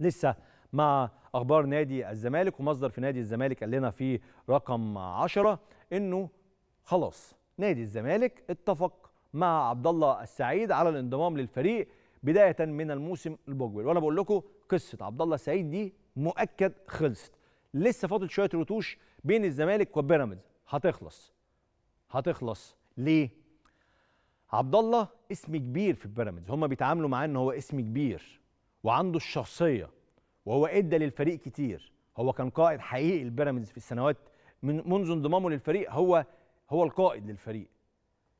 لسه مع اخبار نادي الزمالك ومصدر في نادي الزمالك قال لنا في رقم 10 انه خلاص نادي الزمالك اتفق مع عبد الله السعيد على الانضمام للفريق بدايه من الموسم المقبل وانا بقول لكم قصه عبد الله السعيد دي مؤكد خلصت لسه فاضل شويه رتوش بين الزمالك وبيراميدز هتخلص هتخلص ليه عبد الله اسم كبير في بيراميدز هم بيتعاملوا معاه ان هو اسم كبير وعنده الشخصيه وهو ادى للفريق كتير هو كان قائد حقيقي البيراميدز في السنوات من منذ انضمامه للفريق هو هو القائد للفريق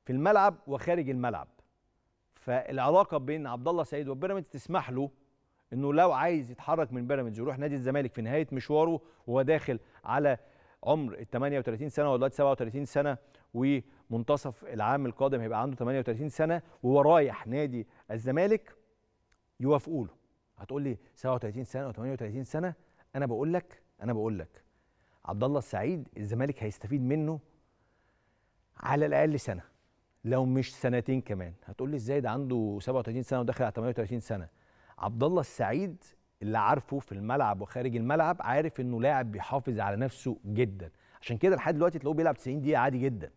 في الملعب وخارج الملعب فالعلاقه بين عبد الله سعيد وبيراميدز تسمح له انه لو عايز يتحرك من بيراميدز ويروح نادي الزمالك في نهايه مشواره وهو داخل على عمر ال 38 سنه ولا 37 سنه ومنتصف العام القادم هيبقى عنده 38 سنه وهو رايح نادي الزمالك يوافقوا له هتقول لي 37 سنه و38 سنه انا بقول لك انا بقول لك عبد الله السعيد الزمالك هيستفيد منه على الاقل سنه لو مش سنتين كمان هتقول لي ازاي ده عنده 37 سنه وداخل على 38 سنه عبد الله السعيد اللي عارفه في الملعب وخارج الملعب عارف انه لاعب بيحافظ على نفسه جدا عشان كده لحد دلوقتي تلاقوه بيلعب 90 دقيقه عادي جدا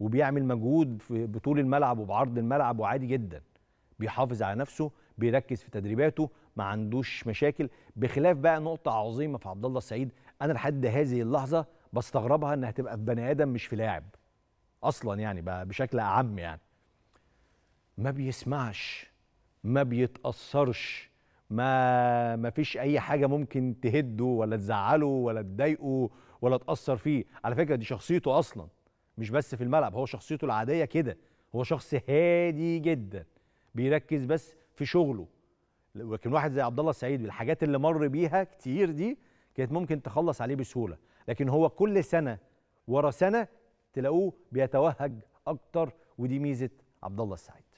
وبيعمل مجهود في بطول الملعب وبعرض الملعب وعادي جدا بيحافظ على نفسه بيركز في تدريباته ما عندوش مشاكل بخلاف بقى نقطه عظيمه في عبد الله السعيد انا لحد هذه اللحظه بستغربها انها تبقى في بني ادم مش في لاعب اصلا يعني بقى بشكل اعم يعني ما بيسمعش ما بيتاثرش ما ما فيش اي حاجه ممكن تهده ولا تزعله ولا تضايقه ولا تاثر فيه على فكره دي شخصيته اصلا مش بس في الملعب هو شخصيته العاديه كده هو شخص هادي جدا بيركز بس في شغله لكن واحد زي عبد الله السعيد بالحاجات اللي مر بيها كتير دي كانت ممكن تخلص عليه بسهوله لكن هو كل سنه ورا سنه تلاقوه بيتوهج اكتر ودي ميزه عبد الله السعيد